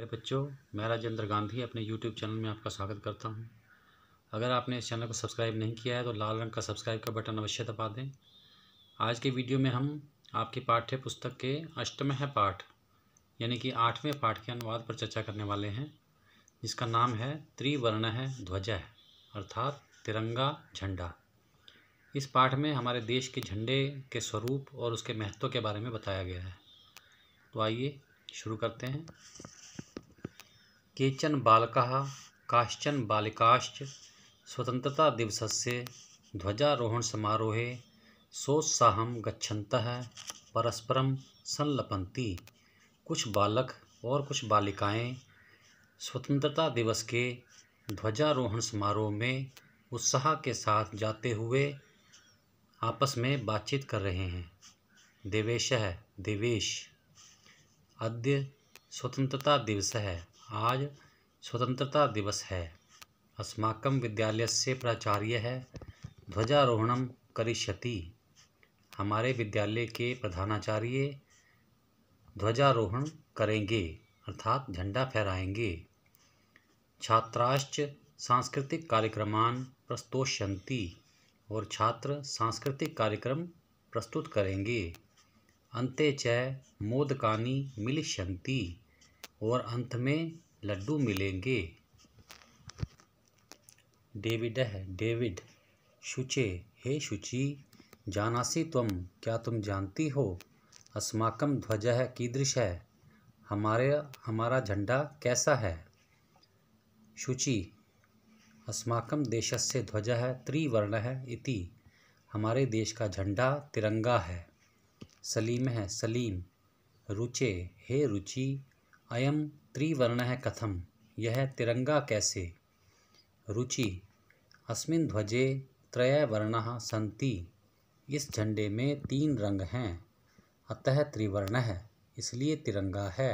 प्यारे बच्चों मैं राजेंद्र गांधी अपने यूट्यूब चैनल में आपका स्वागत करता हूं। अगर आपने इस चैनल को सब्सक्राइब नहीं किया है तो लाल रंग का सब्सक्राइब का बटन अवश्य दबा दें आज के वीडियो में हम आपके पाठ्य पुस्तक के अष्टम है पाठ यानी कि आठवें पाठ के अनुवाद पर चर्चा करने वाले हैं जिसका नाम है त्रिवर्ण है ध्वजा है अर्थात तिरंगा झंडा इस पाठ में हमारे देश के झंडे के स्वरूप और उसके महत्व के बारे में बताया गया है तो आइए शुरू करते हैं केचन बालकाः काश्चन बालिकाश्च ध्वजारोहण समारोह सोत्साह गच्छन्तः परस्पर संलपन्ति कुछ बालक और कुछ बालिकाएं स्वतंत्रता दिवस के ध्वजारोहण समारोह में उत्साह के साथ जाते हुए आपस में बातचीत कर रहे हैं देवेश है देवेश अद्य स्वतंत्रता दिवस है आज स्वतंत्रता दिवस है अस्माक से प्राचार्य है ध्वजारोहण करिष्यति हमारे विद्यालय के प्रधानाचार्य ध्वजारोहण करेंगे अर्थात झंडा फहराएंगे छात्राश्च सांस्कृतिक कार्यक्रम प्रस्तोष्यन्ति और छात्र सांस्कृतिक कार्यक्रम प्रस्तुत करेंगे अन्ते च मोदकानि मिलिष्यन्ति और अंत में लड्डू मिलेंगे डेविड है डेविड शुचे हे शुचि जानासी तुम क्या तुम जानती हो अस्माकम ध्वज है कीदृश है हमारे हमारा झंडा कैसा है शुचि अस्माकम देश से ध्वज है त्रिवर्ण है इति हमारे देश का झंडा तिरंगा है सलीम है सलीम रुचे हे रुचि अयम त्रिवर्ण है कथम यह तिरंगा कैसे रुचि अस्मिन ध्वजे त्रय वर्ण संति इस झंडे में तीन रंग हैं अतः त्रिवर्ण है इसलिए तिरंगा है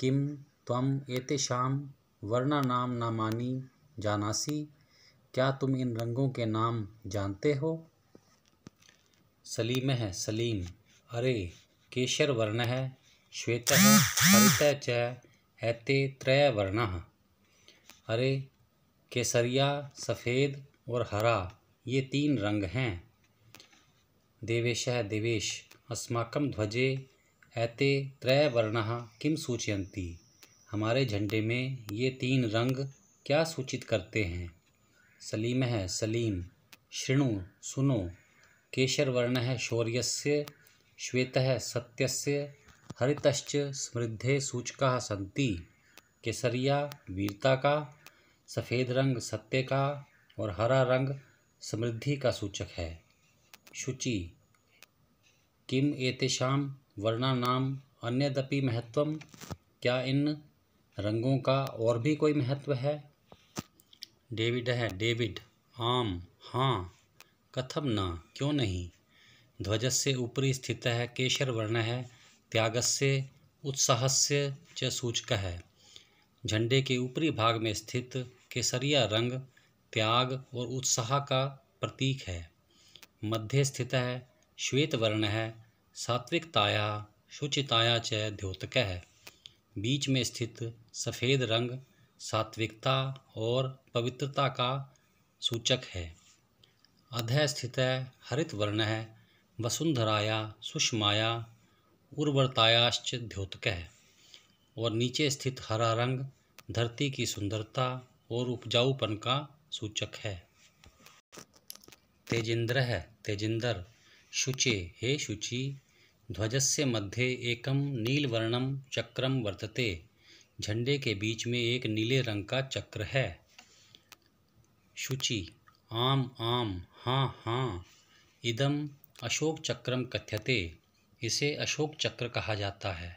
किम तम एतेषाम नाम नामानी जानासी क्या तुम इन रंगों के नाम जानते हो सलीम है सलीम अरे केशर वर्ण है श्वेत हरित चैते त्रय वर्ण हरे केसरिया सफ़ेद और हरा ये तीन रंग हैं देवेश देवेश अस्माक ध्वजे ऐते त्रय वर्ण किम सूचयती हमारे झंडे में ये तीन रंग क्या सूचित करते हैं सलीम है सलीम शृणु सुनो केशर वर्ण है शौर्य श्वेत सत्यस्य हरित समृद्धे सूचका संति केसरिया वीरता का सफ़ेद रंग सत्य का और हरा रंग समृद्धि का सूचक है शुचि किम एतेषाम वर्णानाम अन्यदपि महत्व क्या इन रंगों का और भी कोई महत्व है डेविड है डेविड आम हाँ कथम ना क्यों नहीं ध्वज से ऊपरी स्थित है केशर वर्ण है से उत्साह च सूचक है झंडे के ऊपरी भाग में स्थित केसरिया रंग त्याग और उत्साह का प्रतीक है मध्य स्थित है श्वेत वर्ण है सात्विकताया शुचिताया च द्योतक है बीच में स्थित सफ़ेद रंग सात्विकता और पवित्रता का सूचक है अध स्थित हरित वर्ण है वसुंधराया सुषमाया उर्वरतायाश्च द्योतक है और नीचे स्थित हरा रंग धरती की सुंदरता और उपजाऊपन का सूचक है तेजिंद्र है तेजिंदर शुचे हे शुचि ध्वजस्य मध्य एकम नीलवर्णम चक्रम वर्तते झंडे के बीच में एक नीले रंग का चक्र है शुचि आम आम हाँ हाँ इदम अशोक चक्रम कथ्यते इसे अशोक चक्र कहा जाता है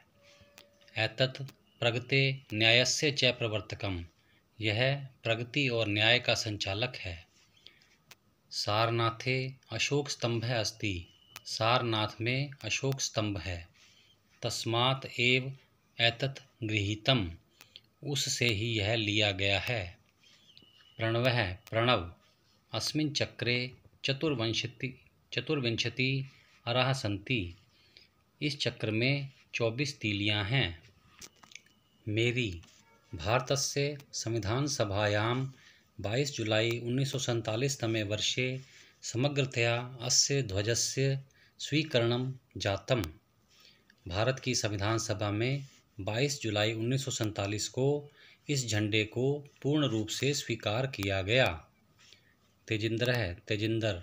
एतत् प्रगते न्यायस्य च प्रवर्तकम यह प्रगति और न्याय का संचालक है सारनाथे अशोक स्तंभ अस्ति सारनाथ में अशोक स्तंभ है तस्मात एव एतत् गृहीतम उससे ही यह लिया गया है प्रणव है प्रणव अस्मिन चक्रे चतुर्वंशति चतुर्विंशति अरह सन्ति इस चक्र में चौबीस तीलियां हैं मेरी भारत से संविधान सभायाम 22 जुलाई उन्नीस तमे वर्षे समग्रतया अस्य ध्वजस्य स्वीकरण जातम भारत की संविधान सभा में 22 जुलाई उन्नीस को इस झंडे को पूर्ण रूप से स्वीकार किया गया तेजिंदर है तेजिंदर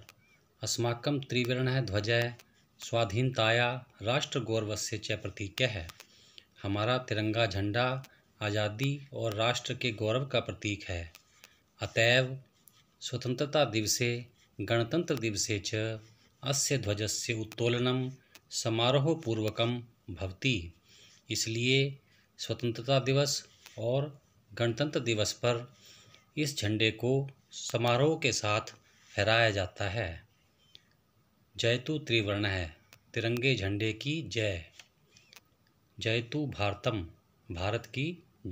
अस्माकम त्रिवर्ण है ध्वज है स्वाधीनताया राष्ट्र गौरव से च प्रतीक है हमारा तिरंगा झंडा आज़ादी और राष्ट्र के गौरव का प्रतीक है अतएव स्वतंत्रता दिवसे गणतंत्र दिवसे च अस्य ध्वजस्य उत्तोलनम पूर्वकम भवती इसलिए स्वतंत्रता दिवस और गणतंत्र दिवस पर इस झंडे को समारोह के साथ फहराया जाता है जयतु त्रिवर्ण है तिरंगे झंडे की जय जयतु भारतम भारत की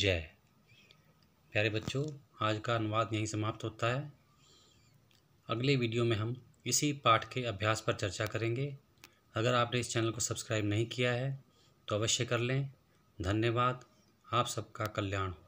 जय प्यारे बच्चों आज का अनुवाद यहीं समाप्त होता है अगले वीडियो में हम इसी पाठ के अभ्यास पर चर्चा करेंगे अगर आपने इस चैनल को सब्सक्राइब नहीं किया है तो अवश्य कर लें धन्यवाद आप सबका कल्याण हो